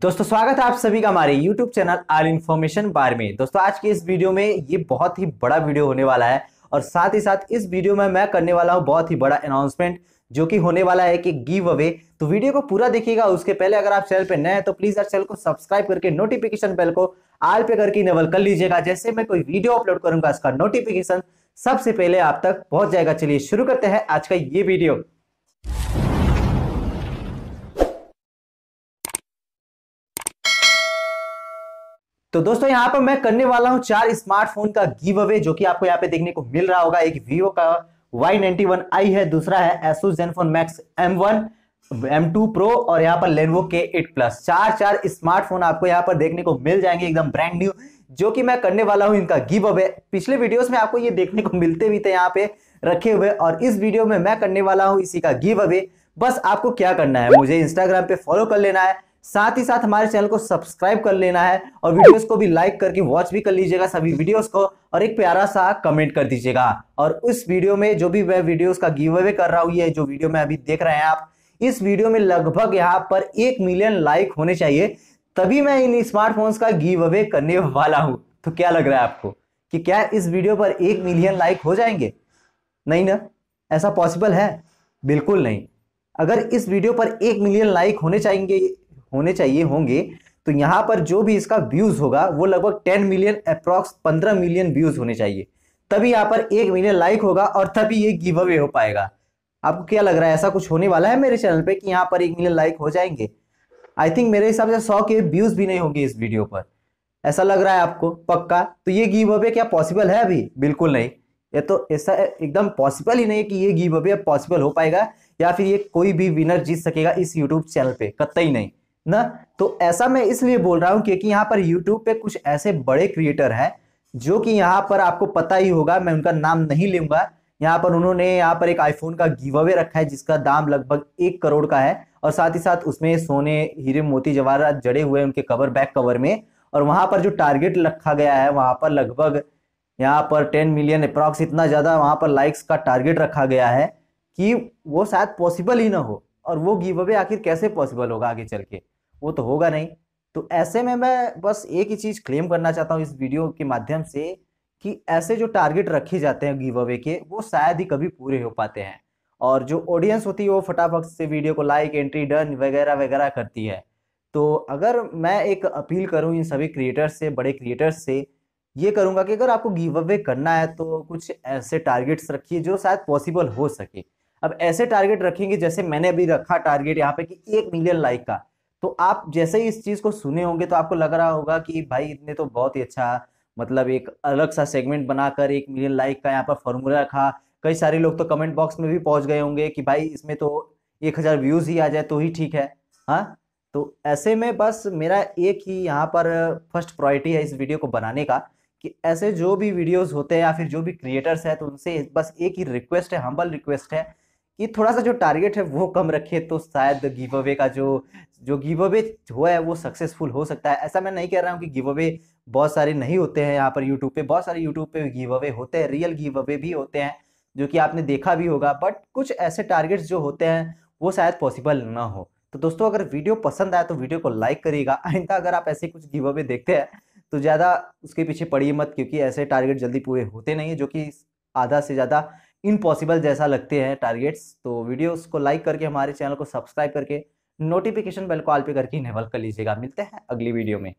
दोस्तों स्वागत है आप सभी का हमारे YouTube channel all information bar में दोस्तों आज के इस वीडियो में ये बहुत ही बड़ा वीडियो होने वाला है और साथ ही साथ इस वीडियो में मैं करने वाला हूँ बहुत ही बड़ा अनाउंसमेंट जो कि होने वाला है कि गिव अवे तो वीडियो को पूरा देखिएगा उसके पहले अगर आप चैनल पर नए हैं तो प्लीज आप चैनल को सब्सक्राइब करके नोटिफिकेशन बेल को आल पे करके इनेबल कर लीजिएगा जैसे मैं कोई वीडियो अपलोड करूंगा इसका नोटिफिकेशन सबसे पहले आप तक पहुंच जाएगा चलिए शुरू करते हैं आज का ये वीडियो तो दोस्तों यहाँ पर मैं करने वाला हूँ चार स्मार्टफोन का गिव अवे जो कि आपको यहाँ पे देखने को मिल रहा होगा एक वीवो का वाई नाइनटी वन आई है दूसरा है Asus ZenFone Max M one M two Pro और यहाँ पर लेनवो के एट प्लस चार चार स्मार्टफोन आपको यहाँ पर देखने को मिल जाएंगे एकदम ब्रांड न्यू जो कि मैं करने वाला हूँ इनका गिव अवे पिछले वीडियोस में आपको ये देखने को मिलते भी थे यहाँ पे रखे हुए और इस वीडियो में मैं करने वाला हूँ इसी का गिव अवे बस आपको क्या करना है मुझे इंस्टाग्राम पे फॉलो कर लेना है साथ ही साथ हमारे चैनल को सब्सक्राइब कर लेना है और वीडियोस को भी लाइक करके वॉच भी कर लीजिएगा सभी वीडियोस को और एक प्यारा सा कमेंट कर दीजिएगा और उस वीडियो में जो भी मैं वीडियोस का गिव अवे कर रहा हूँ ये जो वीडियो में अभी देख रहे हैं आप इस वीडियो में लगभग यहाँ पर एक मिलियन लाइक होने चाहिए तभी मैं इन स्मार्टफोन्स का गिव अवे करने वाला हूँ तो क्या लग रहा है आपको कि क्या इस वीडियो पर एक मिलियन लाइक हो जाएंगे नहीं ना ऐसा पॉसिबल है बिल्कुल नहीं अगर इस वीडियो पर एक मिलियन लाइक होने चाहिए होने चाहिए होंगे तो यहाँ पर जो भी इसका व्यूज होगा वो लगभग टेन मिलियन अप्रॉक्स पंद्रह मिलियन व्यूज होने चाहिए तभी यहाँ पर एक मिलियन लाइक होगा और तभी ये गिव अवे हो पाएगा आपको क्या लग रहा है ऐसा कुछ होने वाला है मेरे चैनल पे कि यहाँ पर एक मिलियन लाइक हो जाएंगे आई थिंक मेरे हिसाब से सौ के व्यूज भी नहीं होंगे इस वीडियो पर ऐसा लग रहा है आपको पक्का तो ये गिव अवे क्या पॉसिबल है अभी बिल्कुल नहीं ये तो ऐसा एकदम पॉसिबल ही नहीं है कि ये गिव अवे पॉसिबल हो पाएगा या फिर ये कोई भी विनर जीत सकेगा इस यूट्यूब चैनल पे कतई नहीं ना तो ऐसा मैं इसलिए बोल रहा हूं क्योंकि यहाँ पर यूट्यूब पे कुछ ऐसे बड़े क्रिएटर हैं जो कि यहाँ पर आपको पता ही होगा मैं उनका नाम नहीं लूंगा यहाँ पर उन्होंने यहाँ पर एक आईफोन का गिव अवे रखा है जिसका दाम लगभग एक करोड़ का है और साथ ही साथ उसमें सोने हीरे मोती जवाहरात जड़े हुए उनके कवर बैक कवर में और वहां पर जो टारगेट रखा गया है वहां पर लगभग यहाँ पर टेन मिलियन अप्रॉक्स इतना ज़्यादा वहां पर लाइक्स का टारगेट रखा गया है कि वो शायद पॉसिबल ही ना हो और वो गिव अवे आखिर कैसे पॉसिबल होगा आगे चल के वो तो होगा नहीं तो ऐसे में मैं बस एक ही चीज़ क्लेम करना चाहता हूँ इस वीडियो के माध्यम से कि ऐसे जो टारगेट रखे जाते हैं गिव अवे के वो शायद ही कभी पूरे हो पाते हैं और जो ऑडियंस होती है वो फटाफट से वीडियो को लाइक एंट्री डन वगैरह वगैरह करती है तो अगर मैं एक अपील करूं इन सभी क्रिएटर्स से बड़े क्रिएटर्स से ये करूंगा कि अगर आपको गिव अवे करना है तो कुछ ऐसे टारगेट्स रखिए जो शायद पॉसिबल हो सके अब ऐसे टारगेट रखेंगे जैसे मैंने अभी रखा टारगेट यहाँ पे कि एक मिलियन लाइक का तो आप जैसे ही इस चीज़ को सुने होंगे तो आपको लग रहा होगा कि भाई इतने तो बहुत ही अच्छा मतलब एक अलग सा सेगमेंट बनाकर एक मिलियन लाइक का यहाँ पर फॉर्मूला रखा कई सारे लोग तो कमेंट बॉक्स में भी पहुँच गए होंगे कि भाई इसमें तो एक हज़ार व्यूज़ ही आ जाए तो ही ठीक है हाँ तो ऐसे में बस मेरा एक ही यहाँ पर फर्स्ट प्रायोरिटी है इस वीडियो को बनाने का कि ऐसे जो भी वीडियोस होते हैं या फिर जो भी क्रिएटर्स हैं तो उनसे बस एक ही रिक्वेस्ट है हम्बल रिक्वेस्ट है कि थोड़ा सा जो टारगेट है वो कम रखे तो शायद गिव अवे का जो जो गिव अवे हुआ है वो सक्सेसफुल हो सकता है ऐसा मैं नहीं कह रहा हूँ कि गिव अवे बहुत सारे नहीं होते हैं यहाँ पर यूट्यूब पे बहुत सारे यूट्यूब पे गिव अवे होते हैं रियल गिव अवे भी होते हैं जो कि आपने देखा भी होगा बट कुछ ऐसे टारगेट्स जो होते हैं वो शायद पॉसिबल ना हो तो दोस्तों अगर वीडियो पसंद आए तो वीडियो को लाइक करिएगा आइंदा अगर आप ऐसे कुछ गिव अवे देखते हैं तो ज़्यादा उसके पीछे पड़िए मत क्योंकि ऐसे टारगेट जल्दी पूरे होते नहीं है जो कि आधा से ज़्यादा इम्पॉसिबल जैसा लगते हैं टारगेट्स तो वीडियोस को लाइक करके हमारे चैनल को सब्सक्राइब करके नोटिफिकेशन बेल को ऑल पे करके इनेबल कर लीजिएगा मिलते हैं अगली वीडियो में